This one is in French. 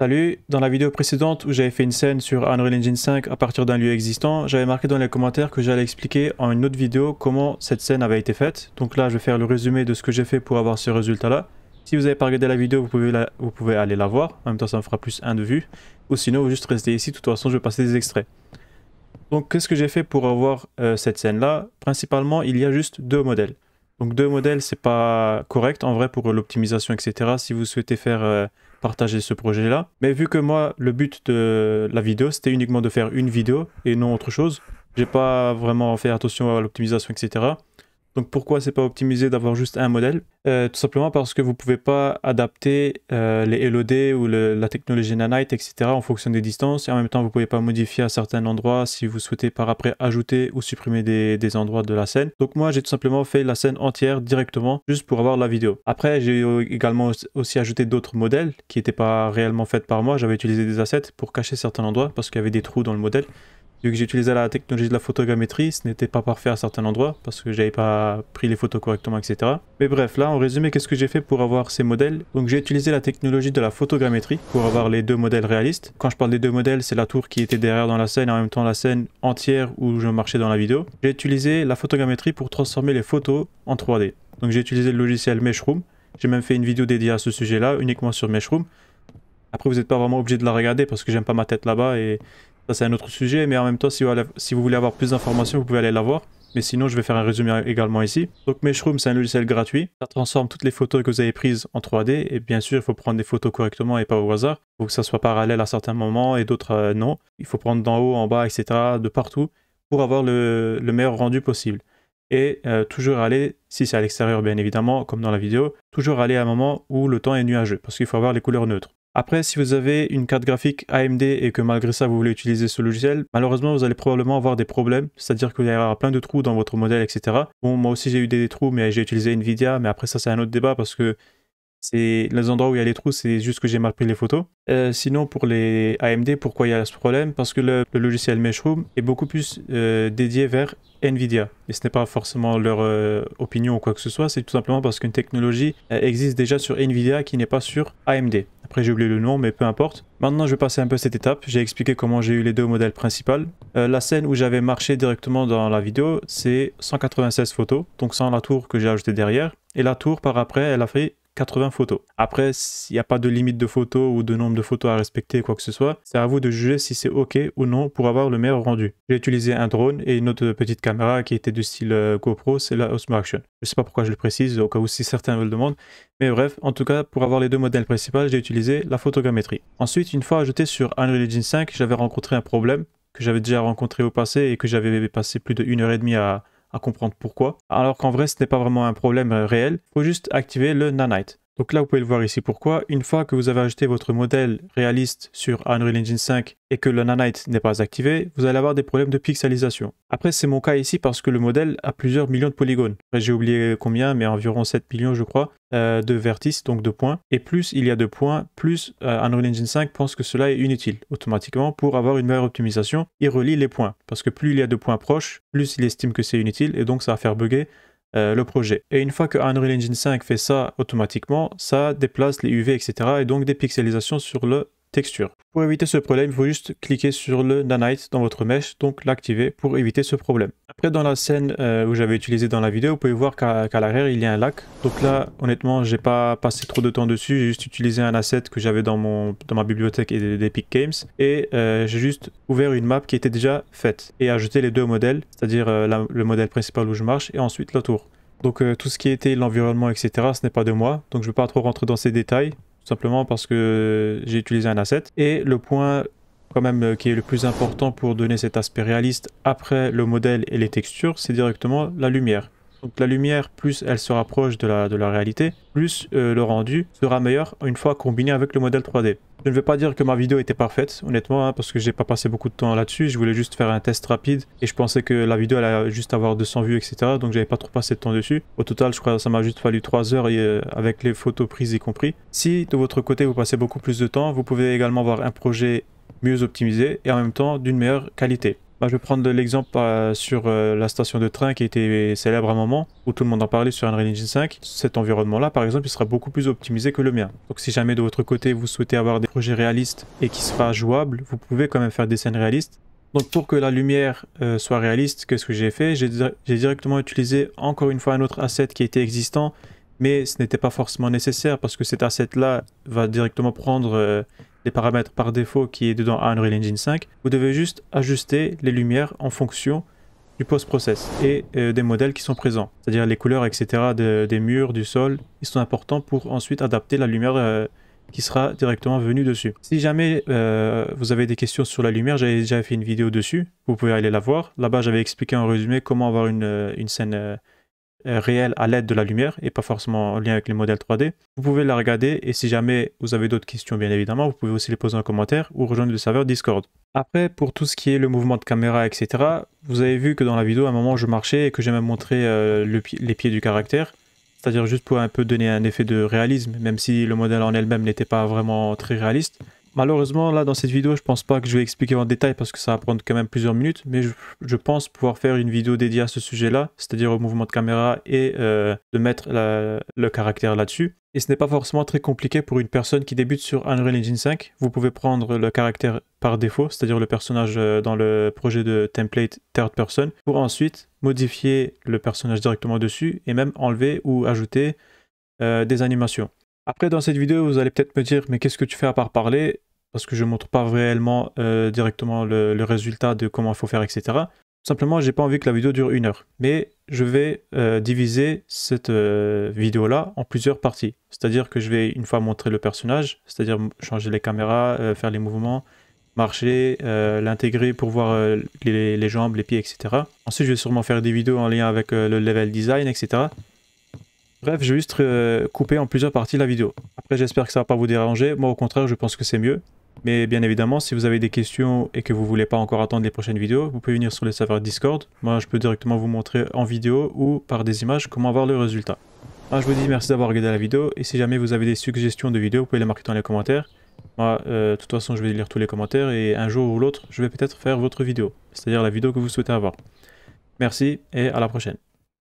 Salut, dans la vidéo précédente où j'avais fait une scène sur Unreal Engine 5 à partir d'un lieu existant, j'avais marqué dans les commentaires que j'allais expliquer en une autre vidéo comment cette scène avait été faite. Donc là, je vais faire le résumé de ce que j'ai fait pour avoir ce résultat-là. Si vous n'avez pas regardé la vidéo, vous pouvez, vous pouvez aller la voir. En même temps, ça me fera plus un de vue. Ou sinon, vous juste restez ici. De toute façon, je vais passer des extraits. Donc, qu'est-ce que j'ai fait pour avoir euh, cette scène-là Principalement, il y a juste deux modèles. Donc deux modèles, c'est pas correct en vrai pour l'optimisation, etc. Si vous souhaitez faire euh, partager ce projet-là. Mais vu que moi, le but de la vidéo, c'était uniquement de faire une vidéo et non autre chose, j'ai pas vraiment fait attention à l'optimisation, etc. Donc pourquoi c'est pas optimisé d'avoir juste un modèle euh, Tout simplement parce que vous pouvez pas adapter euh, les LOD ou la technologie Nanite, etc. en fonction des distances. Et en même temps, vous pouvez pas modifier à certains endroits si vous souhaitez par après ajouter ou supprimer des, des endroits de la scène. Donc moi, j'ai tout simplement fait la scène entière directement juste pour avoir la vidéo. Après, j'ai également aussi ajouté d'autres modèles qui n'étaient pas réellement faits par moi. J'avais utilisé des assets pour cacher certains endroits parce qu'il y avait des trous dans le modèle vu que j'utilisais la technologie de la photogrammétrie, ce n'était pas parfait à certains endroits parce que j'avais pas pris les photos correctement, etc. Mais bref, là, en résumé, qu'est-ce que j'ai fait pour avoir ces modèles Donc j'ai utilisé la technologie de la photogrammétrie pour avoir les deux modèles réalistes. Quand je parle des deux modèles, c'est la tour qui était derrière dans la scène et en même temps la scène entière où je marchais dans la vidéo. J'ai utilisé la photogrammétrie pour transformer les photos en 3D. Donc j'ai utilisé le logiciel Meshroom. J'ai même fait une vidéo dédiée à ce sujet-là, uniquement sur Meshroom. Après, vous n'êtes pas vraiment obligé de la regarder parce que j'aime pas ma tête là-bas et ça, c'est un autre sujet, mais en même temps, si vous, voulez avoir plus d'informations, vous pouvez aller la voir. Mais sinon, je vais faire un résumé également ici. Donc Meshroom, c'est un logiciel gratuit. Ça transforme toutes les photos que vous avez prises en 3D. Et bien sûr, il faut prendre des photos correctement et pas au hasard. Il faut que ça soit parallèle à certains moments et d'autres euh, non. Il faut prendre d'en haut, en bas, etc. de partout pour avoir le, meilleur rendu possible. Et euh, toujours aller, si c'est à l'extérieur bien évidemment, comme dans la vidéo, toujours aller à un moment où le temps est nuageux. Parce qu'il faut avoir les couleurs neutres. Après, si vous avez une carte graphique AMD et que malgré ça vous voulez utiliser ce logiciel, malheureusement vous allez probablement avoir des problèmes, c'est-à-dire qu'il y aura plein de trous dans votre modèle, etc. Bon, moi aussi j'ai eu des trous, mais j'ai utilisé Nvidia, mais après ça c'est un autre débat parce que c'est les endroits où il y a les trous, c'est juste que j'ai mal pris les photos. Euh, sinon, pour les AMD, pourquoi il y a ce problème Parce que le, logiciel Meshroom est beaucoup plus euh, dédié vers NVIDIA. Et ce n'est pas forcément leur euh, opinion ou quoi que ce soit, c'est tout simplement parce qu'une technologie existe déjà sur NVIDIA qui n'est pas sur AMD. Après, j'ai oublié le nom, mais peu importe. Maintenant, je vais passer un peu cette étape. J'ai expliqué comment j'ai eu les deux modèles principaux. la scène où j'avais marché directement dans la vidéo, c'est 196 photos, donc sans la tour que j'ai ajoutée derrière. Et la tour, par après, elle a fait 80 photos. Après, s'il n'y a pas de limite de photos ou de nombre de photos à respecter, quoi que ce soit. C'est à vous de juger si c'est OK ou non pour avoir le meilleur rendu. J'ai utilisé un drone et une autre petite caméra qui était de style euh, GoPro, c'est la Osmo Action. Je ne sais pas pourquoi je le précise, au cas où si certains me le demandent. Mais bref, en tout cas, pour avoir les deux modèles principaux, j'ai utilisé la photogrammétrie. Ensuite, une fois ajouté sur Unreal Engine 5, j'avais rencontré un problème que j'avais déjà rencontré au passé et que j'avais passé plus de heure et demie à, à comprendre pourquoi, alors qu'en vrai ce n'est pas vraiment un problème euh, réel, faut juste activer le nanite. Donc là, vous pouvez le voir ici pourquoi. Une fois que vous avez ajouté votre modèle réaliste sur Unreal Engine 5 et que le Nanite n'est pas activé, vous allez avoir des problèmes de pixelisation. Après, c'est mon cas ici parce que le modèle a plusieurs millions de polygones. J'ai oublié combien, mais environ 7 millions, je crois, euh, de vertices, donc de points. Et plus il y a de points, plus euh, Unreal Engine 5 pense que cela est inutile. Automatiquement, pour avoir une meilleure optimisation, il relie les points. Parce que plus il y a de points proches, plus il estime que c'est inutile et donc ça va faire bugger euh, le projet. Et une fois que Unreal Engine 5 fait ça automatiquement, ça déplace les UV, etc. et donc des pixelisations sur le texture. Pour éviter ce problème, il faut juste cliquer sur le Nanite dans votre mesh, donc l'activer pour éviter ce problème. Après, dans la scène euh, où j'avais utilisé dans la vidéo, vous pouvez voir qu'à l'arrière, il y a un lac. Donc là, honnêtement, j'ai pas passé trop de temps dessus, j'ai juste utilisé un asset que j'avais dans, mon, dans ma bibliothèque d'Epic Games, et euh, j'ai juste ouvert une map qui était déjà faite, et ajouté les deux modèles, c'est-à-dire euh, le modèle principal où je marche, et ensuite la tour. Donc tout ce qui était l'environnement, etc., ce n'est pas de moi, donc je ne vais pas trop rentrer dans ces détails simplement parce que j'ai utilisé un asset. Et le point quand même euh, qui est le plus important pour donner cet aspect réaliste après le modèle et les textures, c'est directement la lumière. Donc la lumière, plus elle se rapproche de la, de la réalité, plus euh, le rendu sera meilleur une fois combiné avec le modèle 3D. Je ne veux pas dire que ma vidéo était parfaite, honnêtement, hein, parce que j'ai pas passé beaucoup de temps là-dessus. Je voulais juste faire un test rapide et je pensais que la vidéo allait juste avoir 200 vues, etc. Donc j'avais pas trop passé de temps dessus. Au total, je crois que ça m'a juste fallu 3 heures euh, avec les photos prises y compris. Si de votre côté vous passez beaucoup plus de temps, vous pouvez également avoir un projet mieux optimisé et en même temps d'une meilleure qualité. Bah, je vais prendre l'exemple euh, sur euh, la station de train qui était célèbre à un moment, où tout le monde en parlait sur Unreal Engine 5. Cet environnement-là, par exemple, il sera beaucoup plus optimisé que le mien. Donc si jamais de votre côté, vous souhaitez avoir des projets réalistes et qui sera jouable, vous pouvez quand même faire des scènes réalistes. Donc pour que la lumière euh, soit réaliste, qu'est-ce que j'ai fait J'ai directement utilisé encore une fois un autre asset qui était existant, mais ce n'était pas forcément nécessaire parce que cet asset-là va directement prendre paramètres par défaut qui est dedans Unreal Engine 5. Vous devez juste ajuster les lumières en fonction du post-process et euh, des modèles qui sont présents, c'est-à-dire les couleurs, etc., des murs, du sol, ils sont importants pour ensuite adapter la lumière euh, qui sera directement venue dessus. Si jamais euh, vous avez des questions sur la lumière, j'avais déjà fait une vidéo dessus, vous pouvez aller la voir. Là-bas, j'avais expliqué en résumé comment avoir une, une scène euh, réelle à l'aide de la lumière et pas forcément en lien avec les modèles 3D. Vous pouvez la regarder et si jamais vous avez d'autres questions, bien évidemment, vous pouvez aussi les poser en commentaire ou rejoindre le serveur Discord. Après, pour tout ce qui est le mouvement de caméra, etc., vous avez vu que dans la vidéo, à un moment, je marchais et que j'ai même montré euh, les pieds du caractère. C'est-à-dire juste pour un peu donner un effet de réalisme, même si le modèle en elle-même n'était pas vraiment très réaliste. Malheureusement, là, dans cette vidéo, je pense pas que je vais expliquer en détail parce que ça va prendre quand même plusieurs minutes, mais je, pense pouvoir faire une vidéo dédiée à ce sujet-là, c'est-à-dire au mouvement de caméra et euh, de mettre le caractère là-dessus. Et ce n'est pas forcément très compliqué pour une personne qui débute sur Unreal Engine 5. Vous pouvez prendre le caractère par défaut, c'est-à-dire le personnage euh, dans le projet de template third person, pour ensuite modifier le personnage directement dessus et même enlever ou ajouter euh, des animations. Après, dans cette vidéo, vous allez peut-être me dire, mais qu'est-ce que tu fais à part parler parce que je ne montre pas réellement euh, directement le, résultat de comment il faut faire, etc. simplement, j'ai pas envie que la vidéo dure une heure. Mais je vais euh, diviser cette euh, vidéo-là en plusieurs parties. C'est-à-dire que je vais une fois montrer le personnage, c'est-à-dire changer les caméras, faire les mouvements, marcher, l'intégrer pour voir les, jambes, les pieds, etc. Ensuite, je vais sûrement faire des vidéos en lien avec le level design, etc. Bref, je vais juste couper en plusieurs parties la vidéo. Après, j'espère que ça ne va pas vous déranger. Moi, au contraire, je pense que c'est mieux. Mais bien évidemment, si vous avez des questions et que vous ne voulez pas encore attendre les prochaines vidéos, vous pouvez venir sur le serveur Discord. Moi, je peux directement vous montrer en vidéo ou par des images comment avoir le résultat. Moi, ah, je vous dis merci d'avoir regardé la vidéo et si jamais vous avez des suggestions de vidéos, vous pouvez les marquer dans les commentaires. Moi, euh, de toute façon, je vais lire tous les commentaires et un jour ou l'autre, je vais peut-être faire votre vidéo, c'est-à-dire la vidéo que vous souhaitez avoir. Merci et à la prochaine.